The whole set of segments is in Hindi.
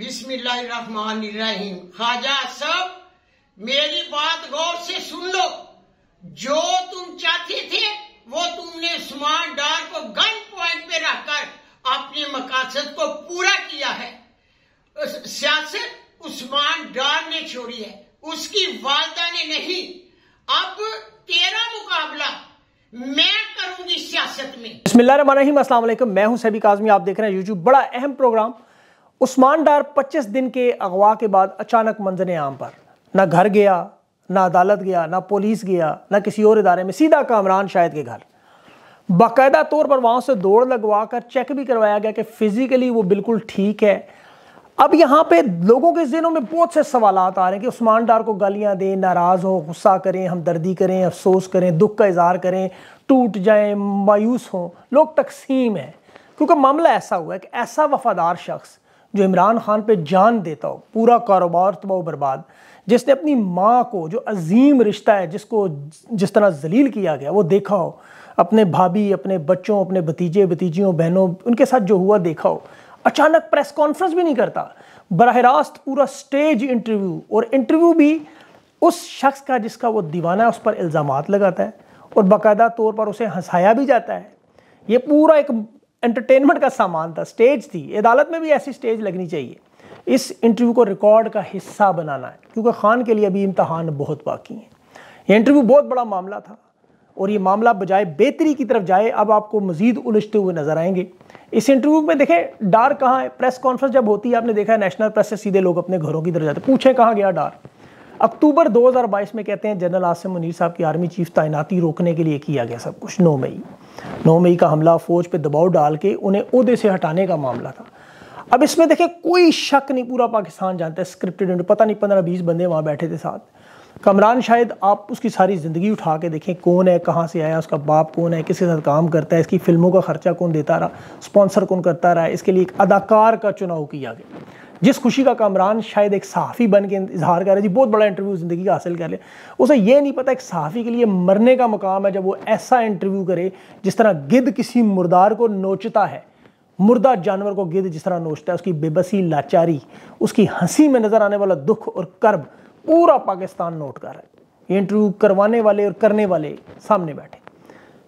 बिस्मिल्लाहिर्रहमानिर्रहीम खाजा सब मेरी बात गौर से सुन लो जो तुम चाहते थे वो तुमने स्मार्ट डार को गन पॉइंट पे रखकर अपने मकासद को पूरा किया है सियासत उस्मान डार ने छोड़ी है उसकी वालदा ने नहीं अब तेरा मुकाबला मैं करूंगी सियासत में बिस्मिल्लाह मैं हूं सभी आजमी आप देख रहे हैं यूट्यूब बड़ा अहम प्रोग्राम उस्मान डार 25 दिन के अगवा के बाद अचानक मंजर आम पर ना घर गया ना अदालत गया ना पुलिस गया ना किसी और इदारे में सीधा कामरान शायद के घर बाकायदा तौर पर वहाँ से दौड़ लगवा कर चेक भी करवाया गया कि फ़िज़िकली वो बिल्कुल ठीक है अब यहाँ पे लोगों के जहनों में बहुत से सवाल आ रहे हैं कि उस्मान डार को गालियाँ दें नाराज़ हों गुस्सा करें हमदर्दी करें अफसोस करें दुख का इजहार करें टूट जाए मायूस हों लोग तकसीम हैं क्योंकि मामला ऐसा हुआ है कि ऐसा वफादार शख्स जो इमरान खान पे जान देता हो पूरा कारोबार तबाह बर्बाद जिसने अपनी माँ को जो अजीम रिश्ता है जिसको जिस तरह जलील किया गया वो देखा हो अपने भाभी अपने बच्चों अपने भतीजे भतीजियों बहनों उनके साथ जो हुआ देखा हो अचानक प्रेस कॉन्फ्रेंस भी नहीं करता बरह रास्त पूरा स्टेज इंटरव्यू और इंटरव्यू भी उस शख्स का जिसका वो दीवाना है उस पर इल्ज़ाम लगाता है और बाकायदा तौर पर उसे हंसाया भी जाता है ये पूरा एक एंटरटेनमेंट का सामान था स्टेज थी अदालत में भी ऐसी स्टेज लगनी चाहिए इस इंटरव्यू को रिकॉर्ड का हिस्सा बनाना है क्योंकि खान के लिए अभी इम्तहान बहुत बाकी हैं ये इंटरव्यू बहुत बड़ा मामला था और ये मामला बजाय बेहतरी की तरफ जाए अब आपको मजीद उलझते हुए नजर आएंगे इस इंटरव्यू में देखें डार कहाँ है प्रेस कॉन्फ्रेंस जब होती है आपने देखा है नेशनल प्रेस से सीधे लोग अपने घरों की तरफ जाते पूछें कहाँ गया डार अक्टूबर 2022 में कहते हैं जनरल आसिम मुनीर साहब की आर्मी चीफ तैनाती रोकने के लिए किया गया सब कुछ नौ मई नौ मई का हमला फौज पे दबाव डाल के उन्हें उहदे से हटाने का मामला था अब इसमें देखें कोई शक नहीं पूरा पाकिस्तान जानता है स्क्रिप्टेड पता नहीं पंद्रह बीस बंदे वहाँ बैठे थे साथ कमरान शायद आप उसकी सारी ज़िंदगी उठा के देखें कौन है कहाँ से आया उसका बाप कौन है किसके साथ काम करता है इसकी फ़िल्मों का ख़र्चा कौन देता रहा स्पॉन्सर कौन करता रहा इसके लिए एक अदाकार का चुनाव किया गया जिस खुशी का कामरान शायद एक सहाफ़ी बन के इजहार कर रहे जी बहुत बड़ा इंटरव्यू ज़िंदगी का हासिल कर ले उसे ये नहीं पता एक सहाफ़ी के लिए मरने का मकाम है जब वो ऐसा इंटरव्यू करे जिस तरह गिद किसी मुर्दार को नोचता है मुर्दा जानवर को गिद जिस तरह नोचता है उसकी बेबसी लाचारी उसकी हंसी में नज़र आने वाला दुख और कर्ब पूरा पाकिस्तान नोट कर रहा है ये इंटरव्यू करवाने वाले और करने वाले सामने बैठे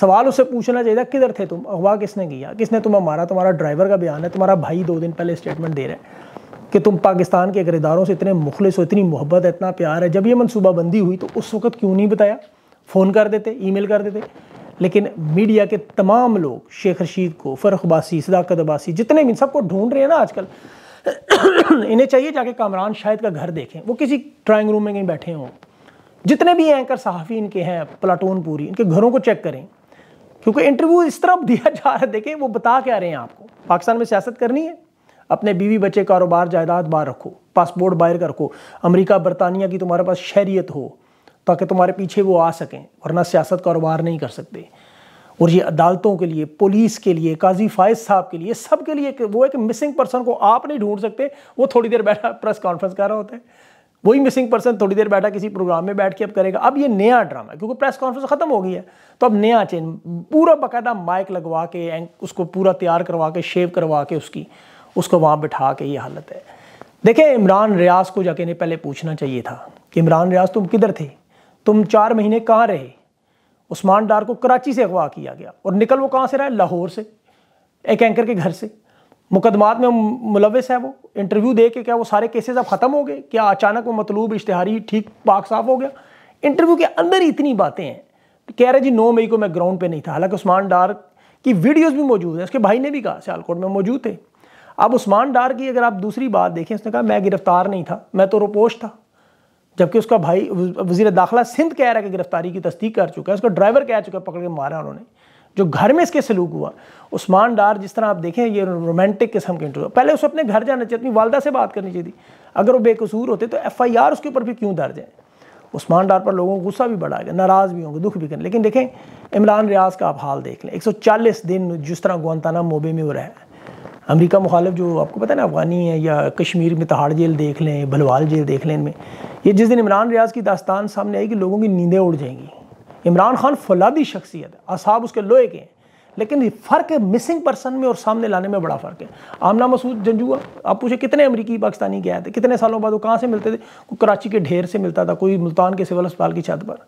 सवाल उसे पूछना चाहिए था किधर थे तुम अगवा किसने किया किसने तुम्हें मारा तुम्हारा ड्राइवर का बयान है तुम्हारा भाई दो दिन पहले स्टेटमेंट दे रहा है कि तुम पाकिस्तान के किरदारों से इतने मुखलिस हो इतनी मोहब्बत है इतना प्यार है जब ये बंदी हुई तो उस वक्त क्यों नहीं बताया फ़ोन कर देते ईमेल कर देते लेकिन मीडिया के तमाम लोग शेख रशीद को फ़रख अबासी सदाकत अबासी जितने भी सबको ढूंढ रहे हैं ना आजकल इन्हें चाहिए जाके कामरान शाहिद का घर देखें वो किसी ड्राइंग रूम में कहीं बैठे हों जितने भी एंकर सहाफ़ी इनके हैं प्लाटून पूरी इनके घरों को चेक करें क्योंकि इंटरव्यू इस तरह दिया जा रहा है देखें वो बता क्या रहे हैं आपको पाकिस्तान में सियासत करनी है अपने बीवी बच्चे कारोबार जायदाद बाहर रखो पासपोर्ट बाहर रखो अमेरिका बरतानिया की तुम्हारे पास शहरीत हो ताकि तुम्हारे पीछे वो आ सकें वरना सियासत कारोबार नहीं कर सकते और ये अदालतों के लिए पुलिस के लिए काजी फायज साहब के लिए सब के लिए वो एक मिसिंग पर्सन को आप नहीं ढूंढ सकते वो थोड़ी देर बैठा प्रेस कॉन्फ्रेंस कर रहा होता है वही मिसिंग पर्सन थोड़ी देर बैठा किसी प्रोग्राम में बैठ के अब करेगा अब ये नया ड्रामा है क्योंकि प्रेस कॉन्फ्रेंस तो खत्म हो गई है तो अब नया चेंज पूरा बाकायदा माइक लगवा के उसको पूरा तैयार करवा के शेव करवा के उसकी उसको वहाँ बिठा के ये हालत है देखिए इमरान रियाज को जाके ने पहले पूछना चाहिए था कि इमरान रियाज तुम किधर थे तुम चार महीने कहाँ रहे उस्मान डार को कराची से अगवा किया गया और निकल वो कहाँ से रहा लाहौर से एक एंकर के घर से मुकदमात में मुलविस है वो इंटरव्यू दे के क्या वो सारे केसेस अब ख़त्म हो गए क्या अचानक वो मतलूब इश्तहारी ठीक पाक साफ हो गया इंटरव्यू के अंदर ही इतनी बातें हैं कह रहे जी नौ मई को मैं ग्राउंड पे नहीं था हालांकि उस्मान डार की वीडियोस भी मौजूद हैं उसके भाई ने भी कहा सियालकोट में मौजूद थे अब उस्मान डार की अगर आप दूसरी बात देखें उसने कहा मैं गिरफ्तार नहीं था मैं तो रोपोश था जबकि उसका भाई वजीर दाखिला सिंध कह रहा है कि गिरफ्तारी की तस्दीक कर चुका है उसका ड्राइवर कह चुका है पकड़ के मारा उन्होंने जो घर में इसके सलूक हुआ उस्मान डार जिस तरह आप देखें ये रोमांटिक किस्म के इंटरव्यू पहले उसे अपने घर जाना चाहिए अपनी वालदा से बात करनी चाहिए अगर वो बेकसूर होते तो एफ आई आर उसके ऊपर भी क्यों दर्ज है उस्मान डार पर लोगों को गुस्सा भी बढ़ा गया नाराज़ भी होंगे दुख भी करें लेकिन देखें इमरान रियाज का आप हाल देख लें चालीस दिन जिस तरह गुआंताना मोबे में हो रहा है अमेरिका मुखालफ जो आपको पता है ना अफगानी है या कश्मीर में तहाड़ जेल देख लें भलवाल जेल देख लें इनमें ये जिस दिन इमरान रियाज की दास्तान सामने आई कि लोगों की नींदें उड़ जाएंगी इमरान खान फलादी शख्सियत है असाब उसके लोहे के हैं लेकिन फ़र्क है मिसिंग पर्सन में और सामने लाने में बड़ा फ़र्क है आमना मसूद जंजुआ आप पूछे कितने अमरीकी पाकिस्तानी गए थे कितने सालों बाद वो कहाँ से मिलते थे कोई कराची के ढेर से मिलता था कोई मुल्तान के सिविल अस्पताल की छत पर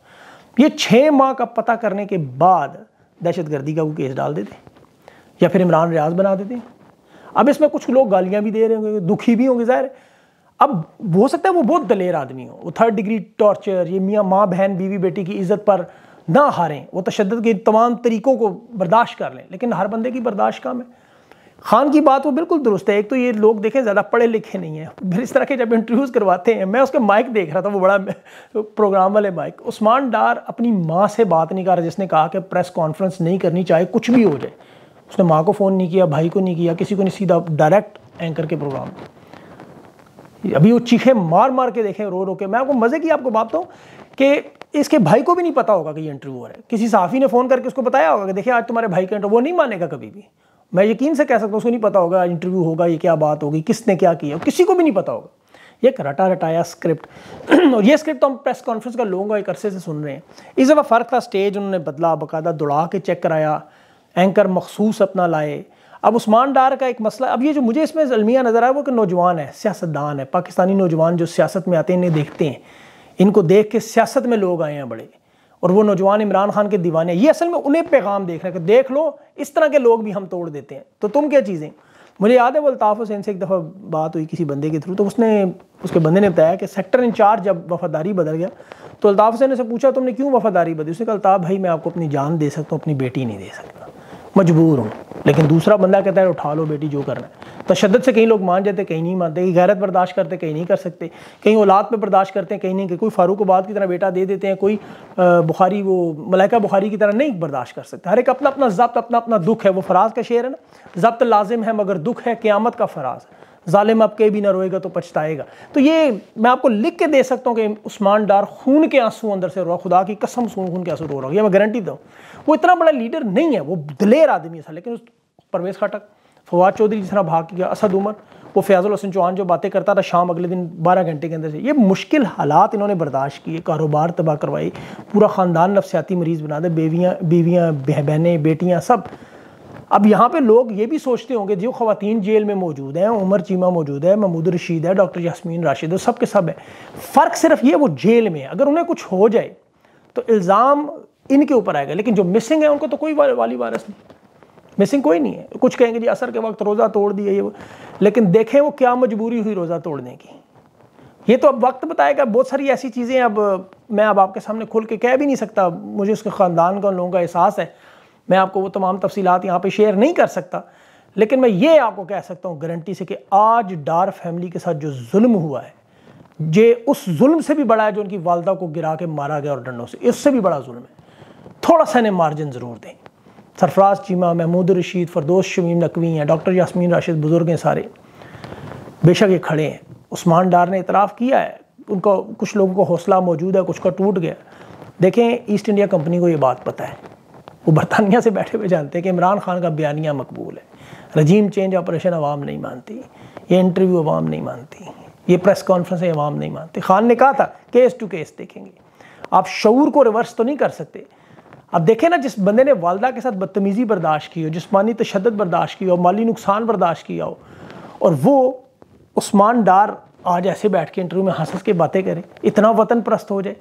ये छः माह का पता करने के बाद दहशतगर्दी का वो केस डाल देते या फिर इमरान रियाज बना देते अब इसमें कुछ लोग गालियां भी दे रहे होंगे दुखी भी होंगे ज़ाहिर अब हो सकता है वो बहुत दलेर आदमी हो वो थर्ड डिग्री टॉर्चर ये मियाँ माँ बहन बीवी बेटी की इज्जत पर ना हारें वो तशद के तमाम तरीक़ों को बर्दाश्त कर लें लेकिन हर बंदे की बर्दाश्त कम है खान की बात वो बिल्कुल दुरुस्त है एक तो ये लोग देखें ज़्यादा पढ़े लिखे नहीं हैं फिर इस तरह के जब इंटरव्यूज़ करवाते हैं मैं उसके माइक देख रहा था वो बड़ा प्रोग्राम वाले माइक उस्मान डार अपनी माँ से बात नहीं कर रहा जिसने कहा कि प्रेस कॉन्फ्रेंस नहीं करनी चाहे कुछ भी हो जाए उसने माँ को फ़ोन नहीं किया भाई को नहीं किया किसी को नहीं सीधा डायरेक्ट एंकर के प्रोग्राम अभी वो चीखे मार मार के देखें रो रो के मैं आपको मज़े की आपको बात हूँ कि इसके भाई को भी नहीं पता होगा कि ये इंटरव्यूअर है किसी साफ़ी ने फ़ोन करके उसको बताया होगा कि देखिए आज तुम्हारे भाई का इंटरव्यू वो नहीं मानेगा कभी भी मैं यकीन से कह सकता हूँ उसको नहीं पता होगा इंटरव्यू होगा ये क्या बात होगी किसने क्या किया किसी को भी नहीं पता होगा ये एक रटा रटाया स्क्रिप्ट और ये स्क्रिप्ट तो हम प्रेस कॉन्फ्रेंस का लोगों का एक अरसे से सुन रहे हैं इस दफ़ा फ़र्क था स्टेज उन्होंने बदला बकायदा दौड़ा के चेक कराया एंकर मखसूस अपना लाए अब उस्मान डार का एक मसला अब ये जो मुझे इसमें जलमिया नज़र आया वो कि नौजवान है सियासतदान है पाकिस्तानी नौजवान जो सियासत में आते हैं इन्हें देखते हैं इनको देख के सियासत में लोग आए हैं बड़े और वो नौजवान इमरान खान के दीवाने ये असल में उन्हें पैगाम देख रहे हैं कि देख लो इस तरह के लोग भी हम तोड़ देते हैं तो तुम क्या चीज़ें मुझे याद है वो अल्ताफ़ हुसैन से एक दफ़ा बात हुई किसी बंदे के थ्रू तो उसने उसके बंदे ने बताया कि सेक्टर इंचार्ज जब वफादारी बदल गया तो अल्ताफ़ हुसैन ने से पूछा तुमने क्यों वफादारी बदली उसने कहा अल्ताफ़ भाई मैं आपको अपनी जान दे सकता हूँ अपनी बेटी नहीं दे सकता मजबूर हूँ लेकिन दूसरा बंदा कहता है उठा लो बेटी जो करना है तशद से कई लोग मान जाते कहीं नहीं मानते गैरत बर्दाश्त करते कहीं नहीं कर सकते कहीं औलाद पे बर्दाश्त करते हैं कहीं नहीं कोई फारूक आबाद की तरह बेटा दे देते हैं कोई बुखारी वो मलाइका बुखारी की तरह नहीं बर्दाश्त कर सकते हर एक अपना अपना जब्त अपना अपना दुख है वो फराज का शेर है ना जब्त लाजिम है मगर दुख है क़्यामत का फराज है ालिम अब कहीं भी ना रोएगा तो पछताएगा तो ये मैं आपको लिख के दे सकता हूँ कि उस्मान डार खून के आंसू अंदर से रो खुदा की कसम खून खून के आंसू रो रहा हूँ ये मैं गारंटी दूँ वो इतना बड़ा लीडर नहीं है वो दलेर आदमी है लेकिन उस परवेज़ खाटक फवाद चौधरी जिस तरह भाग गया असद उमर वो फयाजुल हसन चौहान जो बातें करता था शाम अगले दिन बारह घंटे के अंदर से ये मुश्किल हालात इन्होंने बर्दाश्त किए कारोबार तबाह करवाई पूरा ख़ानदान नफसियाती मरीज़ बना दे बेवियाँ बीवियाँ बहनें बेटियाँ सब अब यहाँ पे लोग ये भी सोचते होंगे जो खातन जेल में मौजूद हैं उमर चीमा मौजूद है महमूद रशीद है डॉक्टर यासमीन राशिद सब के सब है फ़र्क सिर्फ ये वो जेल में है अगर उन्हें कुछ हो जाए तो इल्ज़ाम इनके ऊपर आएगा लेकिन जो मिसिंग है उनको तो कोई वाली वायरस नहीं मिसिंग कोई नहीं है कुछ कहेंगे जी असर के वक्त रोज़ा तोड़ दिया ये लेकिन देखें वो क्या मजबूरी हुई रोज़ा तोड़ने की ये तो अब वक्त बताएगा बहुत सारी ऐसी चीज़ें अब मैं अब आपके सामने खुल के कह भी नहीं सकता मुझे उसके ख़ानदान का लोगों का एहसास है मैं आपको वो तमाम तफसीत यहाँ पर शेयर नहीं कर सकता लेकिन मैं ये आपको कह सकता हूँ गारंटी से कि आज डार फैमिली के साथ जो जुल्म हुआ है ये उस जुल्म से भी बड़ा है जो उनकी वालदा को गिरा के मारा गया और डंडों से इससे भी बड़ा जुल्म है थोड़ा सा इन्हें मार्जिन ज़रूर दें सरफराज चीमा महमूद रशीद फरदोस शमीम नकवी हैं डॉक्टर यासमीन राशिद बुज़ुर्ग हैं सारे बेशक ये खड़े हैं उस्मान डार ने इतराफ़ किया है उनका कुछ लोगों को हौसला मौजूद है कुछ का टूट गया देखें ईस्ट इंडिया कंपनी को ये बात पता है वो बरतानिया से बैठे हुए जानते हैं कि इमरान खान का बयानिया मकबूल है रजीम चेंज ऑपरेशन आवाम नहीं मानती ये इंटरव्यू आवाम नहीं मानती ये प्रेस कॉन्फ्रेंस आवाम नहीं मानती खान ने कहा था केस टू केस देखेंगे आप शूर को रिवर्स तो नहीं कर सकते अब देखें ना जिस बंदे ने वालदा के साथ बदतमीज़ी बर्दाश्त की हो जिसमानी तशद बर्दाश्त किया हो माली नुकसान बर्दाश्त किया हो और वो उस्मान डार आज ऐसे बैठ के इंटरव्यू में हंस के बातें करे इतना वतन प्रस्त हो जाए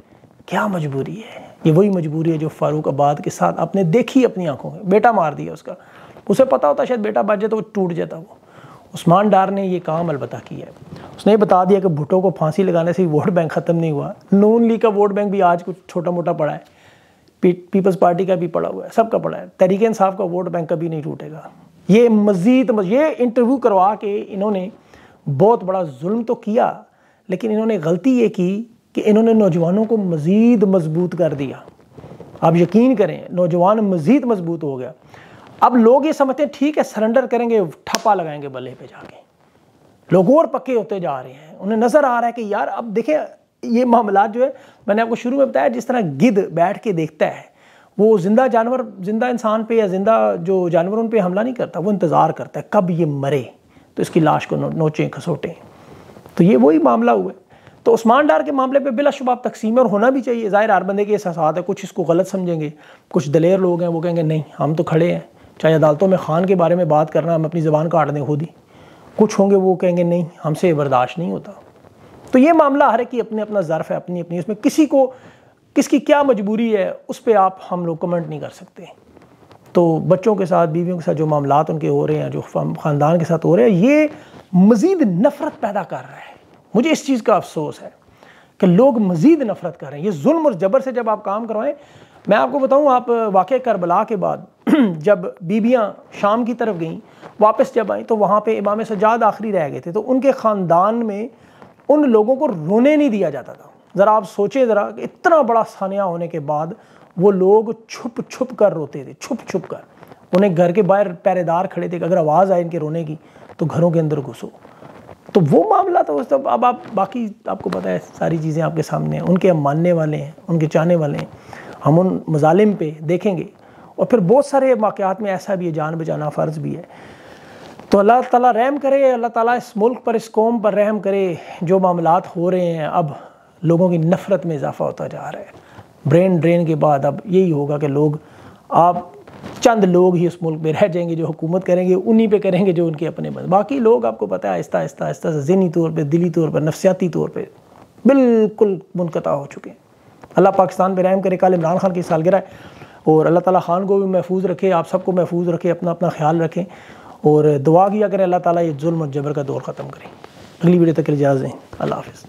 क्या मजबूरी है ये वही मजबूरी है जो फारूक आबाद के साथ आपने देखी अपनी आंखों में बेटा मार दिया उसका उसे पता होता शायद बेटा बच जाए तो वो टूट जाता वो उस्मान डार ने ये काम अलबत् किया है उसने ये बता दिया कि भुटो को फांसी लगाने से वोट बैंक ख़त्म नहीं हुआ नून लीग का वोट बैंक भी आज कुछ छोटा मोटा पड़ा है पीपल्स पार्टी का भी पड़ा हुआ है सबका पड़ा है तहरीक इंसाफ का वोट बैंक कभी नहीं टूटेगा ये मज़ीद ये इंटरव्यू करवा के इन्होंने बहुत बड़ा जुल्म तो किया लेकिन इन्होंने गलती ये की कि इन्होंने नौजवानों को मज़ीद मजबूत कर दिया आप यकीन करें नौजवान मज़ीद मजबूत हो गया अब लोग ये समझते हैं ठीक है सरेंडर करेंगे ठप्पा लगाएंगे बल्ले पे जाके लोग और पक्के होते जा रहे हैं उन्हें नज़र आ रहा है कि यार अब देखें ये मामला जो है मैंने आपको शुरू में बताया जिस तरह गिद बैठ के देखता है वो ज़िंदा जानवर ज़िंदा इंसान पे या ज़िंदा जो जानवर उन पर हमला नहीं करता वो इंतज़ार करता है कब ये मरे तो इसकी लाश को नोचें खसोटें तो ये वही मामला हुआ है तो उस्मान डार के मामले पे बिलाशुबा आप तकसीम और होना भी चाहिए ज़ाहिर हर बंदे के एहसास है कुछ इसको गलत समझेंगे कुछ दलेर लोग हैं वो कहेंगे नहीं हम तो खड़े हैं चाहे अदालतों में खान के बारे में बात करना हम अपनी ज़बान काट दें खुद ही कुछ होंगे वो कहेंगे नहीं हमसे बर्दाश्त नहीं होता तो ये मामला हर की अपने अपना ज़र्फ है अपनी अपनी उसमें किसी को किसकी क्या मजबूरी है उस पर आप हम लोग कमेंट नहीं कर सकते तो बच्चों के साथ बीवियों के साथ जो मामला उनके हो रहे हैं जो ख़ानदान के साथ हो रहे हैं ये मज़ीद नफ़रत पैदा कर रहा है मुझे इस चीज़ का अफसोस है कि लोग मज़ीद नफ़रत कर रहे हैं ये जुल्म और जबर से जब आप काम करवाएं मैं आपको बताऊं आप वाक़ करबला के बाद जब बीबियाँ शाम की तरफ गईं वापस जब आई तो वहाँ पे इमाम सजाद आखिरी रह गए थे तो उनके ख़ानदान में उन लोगों को रोने नहीं दिया जाता था ज़रा आप सोचें ज़रा कि इतना बड़ा सानिया होने के बाद वो लोग छुप छुप कर रोते थे छुप छुप कर उन्हें घर के बाहर पहरेदार खड़े थे अगर आवाज़ आए इनके रोने की तो घरों के अंदर घुसो तो वो मामला था तो उस अब आप बाकी आपको पता है सारी चीज़ें आपके सामने हैं उनके हम मानने वाले हैं उनके चाहने वाले हैं हम उन मजालिम पे देखेंगे और फिर बहुत सारे वाक़ात में ऐसा भी है जान बचाना फ़र्ज़ भी है तो अल्लाह ताला रहम करे अल्लाह ताला इस मुल्क पर इस कौम पर रहम करे जो मामला हो रहे हैं अब लोगों की नफ़रत में इजाफ़ा होता जा रहा है ब्रेन ड्रेन के बाद अब यही होगा कि लोग आप चंद लोग ही उस मुल्क में रह जाएंगे जो हुकूमत करेंगे उन्हीं पे करेंगे जो उनके अपने बंद बाकी लोग आपको पता है आहिस्ता आहिस्ता आहिस्ता से जहनी तौर पर दिली तौर पर नफसियाती तौर पर बिल्कुल मुनकता हो चुके हैं अल्लाह पाकिस्तान पर रहम करे कल इमरान खान की सालगिरह है और अल्लाह ताला खान को भी महफूज रखे आप सबको महफूज रखे अपना अपना ख्याल रखें और दुआ किया करें अल्लाह ताला ये जुल्म और जबर का दौर ख़त्म करें अगली वीडियो तक के लिए दें अल्लाह हाफिज़